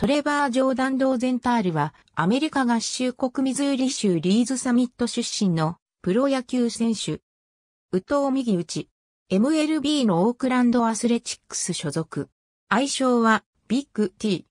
トレバー・ジョーダン・ローゼンタールは、アメリカ合衆国ミズーリ州リーズサミット出身のプロ野球選手。宇藤右打ち。MLB のオークランドアスレチックス所属。愛称はビッグ T。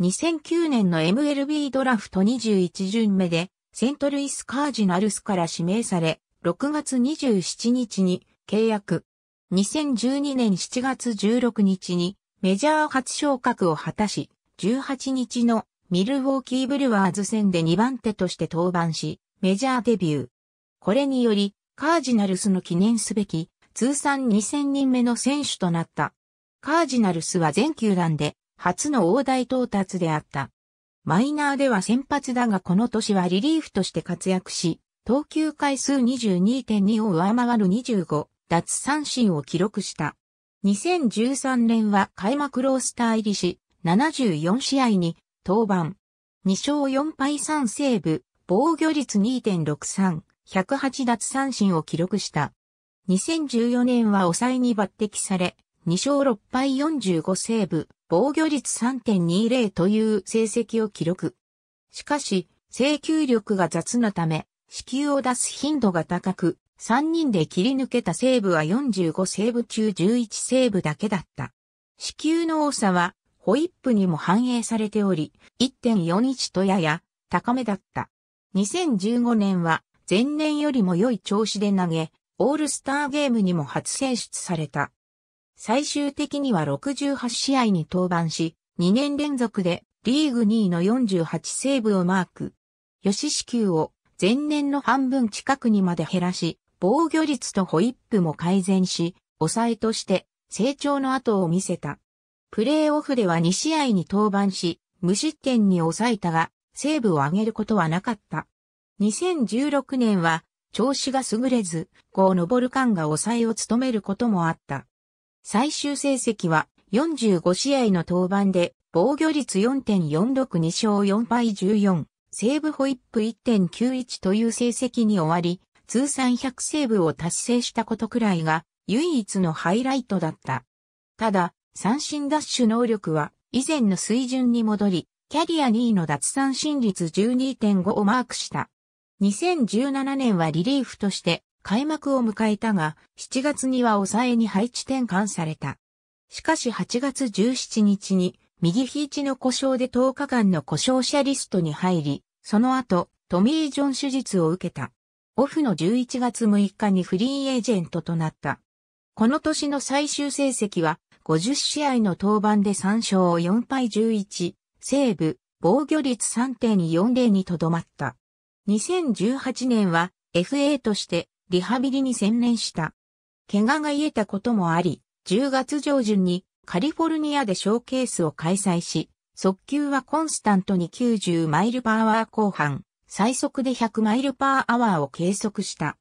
2009年の MLB ドラフト21巡目で、セントルイス・カージナルスから指名され、6月27日に契約。2012年7月16日にメジャー初昇格を果たし、18日のミルウォーキーブルワーズ戦で2番手として登板し、メジャーデビュー。これにより、カージナルスの記念すべき通算2000人目の選手となった。カージナルスは全球団で初の大台到達であった。マイナーでは先発だがこの年はリリーフとして活躍し、投球回数22.2を上回る25奪三振を記録した。2013年は開幕ロースター入りし、74試合に登板。2勝4敗3セーブ、防御率2.63、108奪三振を記録した。2014年は抑えに抜擢され、2勝6敗45セーブ、防御率3.20という成績を記録。しかし、制球力が雑なため、支給を出す頻度が高く、3人で切り抜けたセーブは45セーブ中11セーブだけだった。支給の多さはホイップにも反映されており、1.41とやや高めだった。2015年は前年よりも良い調子で投げ、オールスターゲームにも初選出された。最終的には68試合に登板し、2年連続でリーグ2位の48セーブをマーク。吉支給を前年の半分近くにまで減らし、防御率とホイップも改善し、抑えとして成長の後を見せた。プレーオフでは2試合に登板し、無失点に抑えたが、セーブを上げることはなかった。2016年は、調子が優れず、こう登る間が抑えを務めることもあった。最終成績は、45試合の登板で、防御率4.462勝4敗14、セーブホイップ1.91という成績に終わり、通算100セーブを達成したことくらいが、唯一のハイライトだった。ただ、三振ダッシュ能力は以前の水準に戻り、キャリア2位の脱三振率12.5をマークした。2017年はリリーフとして開幕を迎えたが、7月には抑えに配置転換された。しかし8月17日に右肘の故障で10日間の故障者リストに入り、その後、トミー・ジョン手術を受けた。オフの11月6日にフリーエージェントとなった。この年の最終成績は50試合の登板で3勝4敗11、セーブ、防御率3.40にとどまった。2018年は FA としてリハビリに専念した。怪我が癒えたこともあり、10月上旬にカリフォルニアでショーケースを開催し、速球はコンスタントに90マイルパーワー後半、最速で100マイルパーアワーを計測した。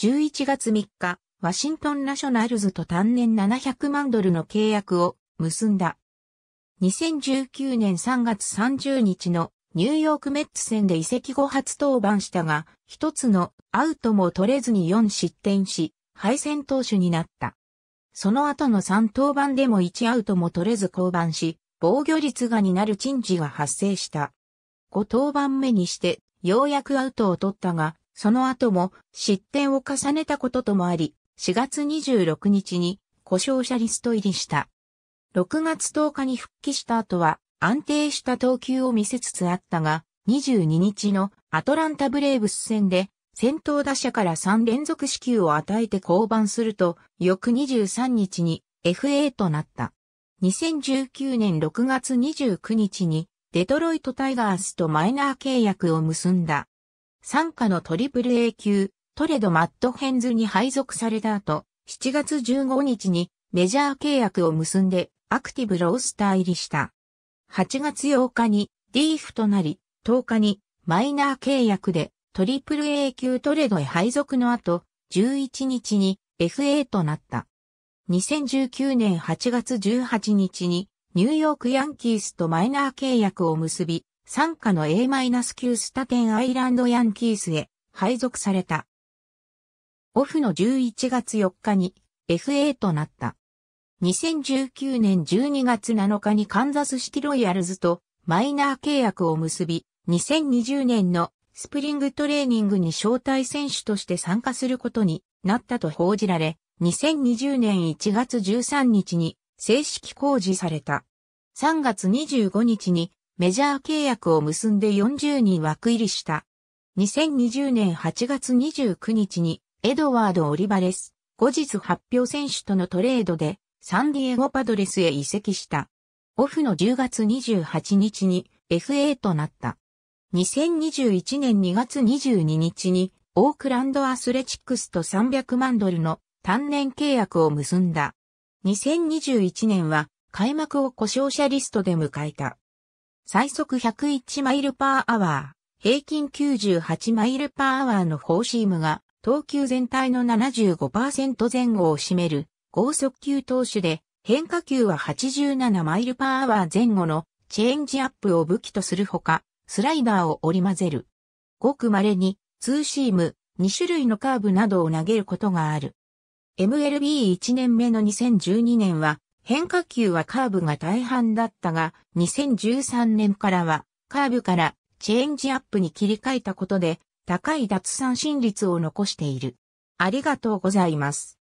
11月3日、ワシントンナショナルズと単年700万ドルの契約を結んだ。2019年3月30日のニューヨークメッツ戦で移籍後初登板したが、一つのアウトも取れずに4失点し、敗戦投手になった。その後の3登板でも1アウトも取れず降板し、防御率がになる陳事が発生した。5登板目にして、ようやくアウトを取ったが、その後も失点を重ねたことともあり、4月26日に故障者リスト入りした。6月10日に復帰した後は安定した投球を見せつつあったが、22日のアトランタブレーブス戦で先頭打者から3連続支給を与えて降板すると、翌23日に FA となった。2019年6月29日にデトロイトタイガースとマイナー契約を結んだ。参加のトリプル A 級トレド・マット・ヘンズに配属された後、7月15日にメジャー契約を結んでアクティブロースター入りした。8月8日にーフとなり、10日にマイナー契約で AAA 級トレドへ配属の後、11日に FA となった。2019年8月18日にニューヨークヤンキースとマイナー契約を結び、参加の A-9 スタテンアイランドヤンキースへ配属された。オフの11月4日に FA となった。2019年12月7日にカンザスシティロイヤルズとマイナー契約を結び、2020年のスプリングトレーニングに招待選手として参加することになったと報じられ、2020年1月13日に正式公示された。3月25日にメジャー契約を結んで40人枠入りした。2020年8月29日にエドワード・オリバレス、後日発表選手とのトレードで、サンディエゴパドレスへ移籍した。オフの10月28日に FA となった。2021年2月22日に、オークランドアスレチックスと300万ドルの単年契約を結んだ。2021年は開幕を故障者リストで迎えた。最速101マイルパーアワー、平均98マイルパーアワーのフォーシームが投球全体の75%前後を占める、高速球投手で、変化球は87マイルパーアワー前後のチェンジアップを武器とするほか、スライダーを織り交ぜる。ごく稀に、ツーシーム、2種類のカーブなどを投げることがある。MLB1 年目の2012年は、変化球はカーブが大半だったが、2013年からは、カーブからチェンジアップに切り替えたことで、高い脱三振率を残している。ありがとうございます。